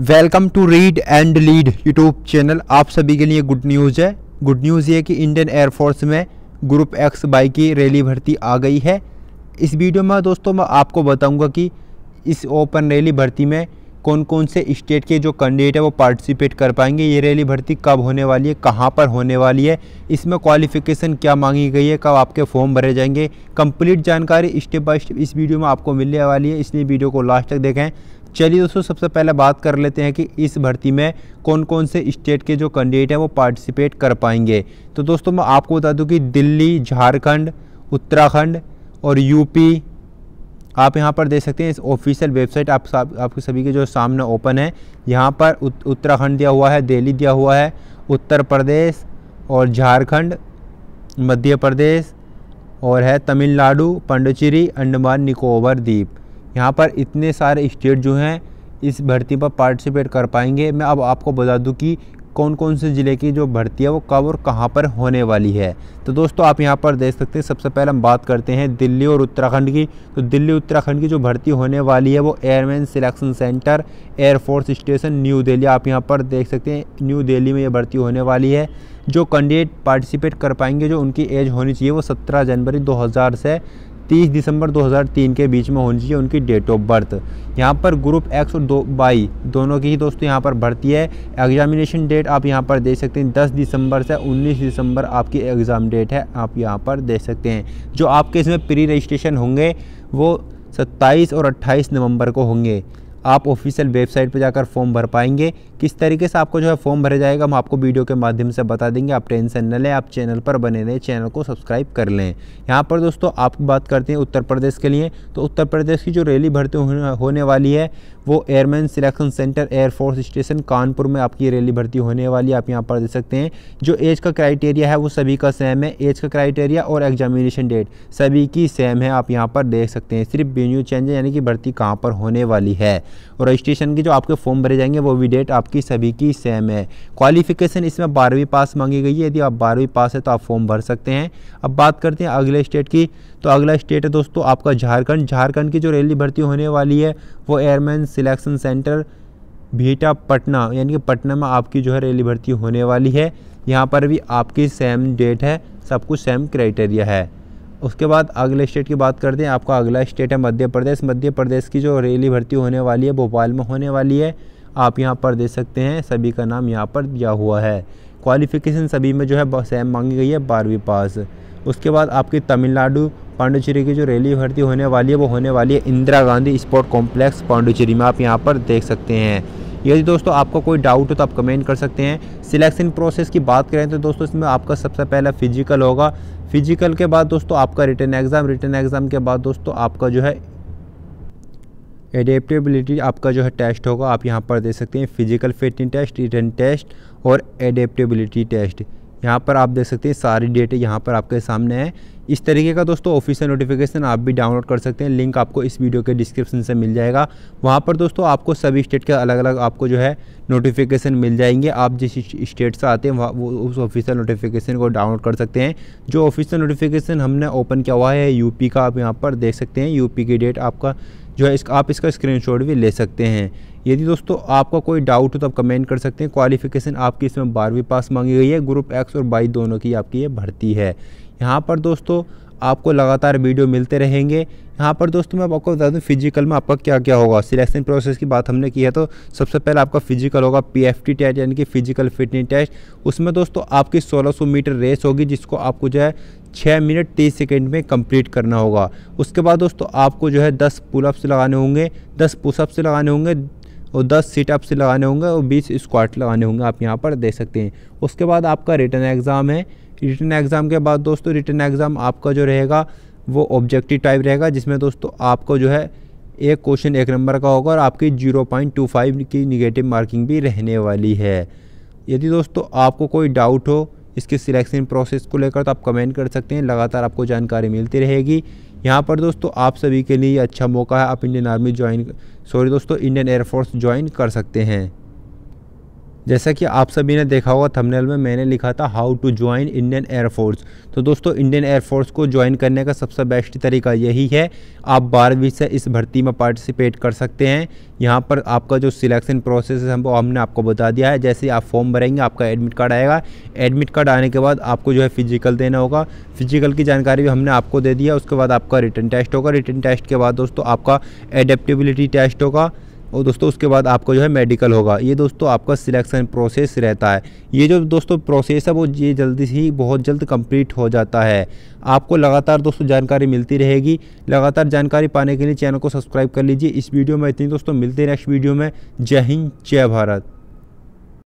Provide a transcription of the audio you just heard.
welcome to Read and Lead YouTube channel आप सभी के लिए गुड न्यूज़ है गुड न्यूज़ ये कि इंडियन एयरफोर्स में ग्रुप एक्स बाई की रैली भर्ती आ गई है इस वीडियो में दोस्तों मैं आपको बताऊंगा कि इस ओपन रैली भर्ती में कौन कौन से स्टेट के जो कैंडिडेट हैं वो पार्टिसिपेट कर पाएंगे ये रैली भर्ती कब होने वाली है कहाँ पर होने वाली है इसमें क्वालिफिकेशन क्या मांगी गई है कब आपके फॉर्म भरे जाएंगे कंप्लीट जानकारी स्टेप बाय स्टेप इस वीडियो में आपको मिलने वाली है इसलिए वीडियो को लास्ट तक देखें चलिए दोस्तों सबसे पहले बात कर लेते हैं कि इस भर्ती में कौन कौन से स्टेट के जो कैंडिडेट हैं वो पार्टिसिपेट कर पाएंगे तो दोस्तों मैं आपको बता दूँ कि दिल्ली झारखंड उत्तराखंड और यूपी आप यहाँ पर देख सकते हैं इस ऑफिशियल वेबसाइट आप सब आपके सभी के जो सामने ओपन है यहाँ पर उत, उत्तराखंड दिया हुआ है दिल्ली दिया हुआ है उत्तर प्रदेश और झारखंड मध्य प्रदेश और है तमिलनाडु पांडुचेरी अंडमान निकोबार द्वीप यहाँ पर इतने सारे स्टेट जो हैं इस भर्ती पर पार्टिसिपेट कर पाएंगे मैं अब आपको बता दूं कि कौन कौन से ज़िले की जो भर्ती है वो कब और कहाँ पर होने वाली है तो दोस्तों आप यहाँ पर देख सकते हैं सबसे पहले हम बात करते हैं दिल्ली और उत्तराखंड की तो दिल्ली उत्तराखंड की जो भर्ती होने वाली है वो airman selection centre air force station New Delhi आप यहाँ पर देख सकते हैं न्यू दिल्ली में ये भर्ती होने वाली है जो कैंडिडेट पार्टिसिपेट कर पाएंगे जो उनकी एज होनी चाहिए वो सत्रह जनवरी दो से तीस दिसंबर 2003 के बीच में होनी चाहिए उनकी डेट ऑफ बर्थ यहाँ पर ग्रुप एक्स और दो बाई दोनों की ही दोस्तों यहाँ पर भर्ती है एग्जामिनेशन डेट आप यहाँ पर देख सकते हैं 10 दिसंबर से 19 दिसंबर आपकी एग्ज़ाम डेट है आप यहाँ पर देख सकते हैं जो आपके इसमें प्री रजिस्ट्रेशन होंगे वो 27 और 28 नवंबर को होंगे आप ऑफिशियल वेबसाइट पर जाकर फॉर्म भर पाएंगे किस तरीके से आपको जो है फॉर्म भरा जाएगा हम आपको वीडियो के माध्यम से बता देंगे आप टेंशन न लें आप चैनल पर बने रहें चैनल को सब्सक्राइब कर लें यहाँ पर दोस्तों आप बात करते हैं उत्तर प्रदेश के लिए तो उत्तर प्रदेश की जो रैली भर्ती होने वाली है वो airman selection centre air force station Kanpur में आपकी रैली भर्ती होने वाली आप यहाँ पर देख सकते हैं जो एज का क्राइटेरिया है वो सभी का सेम है एज का क्राइटेरिया और एग्जामिनेशन डेट सभी की सेम है आप यहाँ पर देख सकते हैं सिर्फ वेन्यू चेंज है यानी कि भर्ती कहाँ पर होने वाली है और रजिस्ट्रेशन की जो आपके फॉर्म भरे जाएंगे वो भी डेट आपकी सभी की सेम है क्वालिफिकेशन इसमें बारहवीं पास मांगी गई है यदि आप बारहवीं पास है तो आप फॉर्म भर सकते हैं अब बात करते हैं अगले स्टेट की तो अगला स्टेट है दोस्तों आपका झारखंड झारखंड की जो रैली भर्ती होने वाली है वो airman selection centre Bhita Patna यानी कि पटना में आपकी जो है रेली भर्ती होने वाली है यहाँ पर भी आपकी सेम डेट है सब कुछ सेम क्राइटेरिया है उसके बाद अगले स्टेट की बात करते हैं आपका अगला स्टेट है मध्य प्रदेश मध्य प्रदेश की जो रेली भर्ती होने वाली है भोपाल में होने वाली है आप यहाँ पर दे सकते हैं सभी का नाम यहाँ पर दिया हुआ है क्वालिफ़िकेशन सभी में जो है सेम मांगी गई है बारहवीं पास उसके बाद आपकी तमिलनाडु पांडुचेरी की जो रैली भर्ती होने वाली है वो होने वाली है इंदिरा गांधी स्पोर्ट कॉम्प्लेक्स पांडुचेरी में आप यहाँ पर देख सकते हैं यदि दोस्तों आपको कोई डाउट हो तो आप कमेंट कर सकते हैं सिलेक्शन प्रोसेस की बात करें तो दोस्तों इसमें आपका सबसे पहला फिजिकल होगा फिजिकल के बाद दोस्तों आपका रिटर्न एग्ज़ाम रिटर्न एग्ज़ाम के बाद दोस्तों आपका जो है एडेप्टेबिलिटी आपका जो है टेस्ट होगा आप यहाँ पर दे सकते हैं physical fitness test written test और एडेप्टेबिलिटी टेस्ट यहाँ पर आप देख सकते हैं सारी डेटे यहाँ पर आपके सामने है इस तरीके का दोस्तों ऑफिशियल नोटिफिकेशन आप भी डाउनलोड कर सकते हैं लिंक आपको इस वीडियो के डिस्क्रिप्शन से मिल जाएगा वहाँ पर दोस्तों आपको सभी स्टेट के अलग अलग आपको जो है नोटिफिकेशन मिल जाएंगे आप जिस स्टेट से आते हैं वहाँ वो उस ऑफिशियल नोटिफिकेशन को डाउनलोड कर सकते हैं जो ऑफिशियल नोटिफिकेशन हमने ओपन किया हुआ है यूपी का आप यहाँ पर देख सकते हैं यूपी की डेट आपका जो है इस आप इसका स्क्रीनशॉट भी ले सकते हैं यदि दोस्तों आपका कोई डाउट हो तो आप कमेंट कर सकते हैं क्वालिफिकेशन आपकी इसमें बारहवीं पास मांगी गई है ग्रुप एक्स और बाई दोनों की आपकी ये भर्ती है यहाँ पर दोस्तों आपको लगातार वीडियो मिलते रहेंगे यहाँ पर दोस्तों मैं आपको बता दूँ फिजिकल में आपका क्या क्या होगा सिलेक्शन प्रोसेस की बात हमने की है तो सबसे पहले आपका फिजिकल होगा पी एफ टी टेस्ट यानी कि फिजिकल फिटनेस टेस्ट उसमें दोस्तों आपकी 1600 मीटर रेस होगी जिसको आपको जो है छः मिनट तीस सेकेंड में कंप्लीट करना होगा उसके बाद दोस्तों आपको जो है दस पुलअप्स लगाने होंगे दस पुशअप्स लगाने होंगे और दस सीट अप से लगाने होंगे और बीस स्क्वाट लगाने होंगे आप यहाँ पर देख सकते हैं उसके बाद आपका रिटर्न एग्ज़ाम है रिटर्न एग्ज़ाम के बाद दोस्तों रिटर्न एग्ज़ाम आपका जो रहेगा वो ऑब्जेक्टिव टाइप रहेगा जिसमें दोस्तों आपको जो है एक क्वेश्चन एक नंबर का होगा और आपकी जीरो पॉइंट टू फाइव की निगेटिव मार्किंग भी रहने वाली है यदि दोस्तों आपको कोई डाउट हो इसके सिलेक्शन प्रोसेस को लेकर तो आप कमेंट कर सकते हैं लगातार आपको जानकारी मिलती रहेगी यहाँ पर दोस्तों आप सभी के लिए अच्छा मौका है आप इंडियन आर्मी ज्वाइन सॉरी दोस्तों इंडियन एयरफोर्स ज्वाइन कर सकते हैं जैसा कि आप सभी ने देखा होगा थंबनेल में मैंने लिखा था how to join Indian air force तो दोस्तों इंडियन एयरफोर्स को ज्वाइन करने का सबसे बेस्ट तरीका यही है आप बारहवीं से इस भर्ती में पार्टिसिपेट कर सकते हैं यहाँ पर आपका जो सिलेक्शन प्रोसेस है वो हमने आपको बता दिया है जैसे आप फॉर्म भरेंगे आपका एडमिट कार्ड आएगा एडमिट कार्ड आने के बाद आपको जो है फिजिकल देना होगा फिजिकल की जानकारी भी हमने आपको दे दिया उसके बाद आपका रिटर्न टेस्ट होगा रिटर्न टेस्ट के बाद दोस्तों आपका एडेप्टिबिलिटी टेस्ट होगा और दोस्तों उसके बाद आपका जो है मेडिकल होगा ये दोस्तों आपका सिलेक्शन प्रोसेस रहता है ये जो दोस्तों प्रोसेस है वो ये जल्दी ही बहुत जल्द कंप्लीट हो जाता है आपको लगातार दोस्तों जानकारी मिलती रहेगी लगातार जानकारी पाने के लिए चैनल को सब्सक्राइब कर लीजिए इस वीडियो में इतनी दोस्तों मिलते हैं नेक्स्ट वीडियो में जय हिंद जय भारत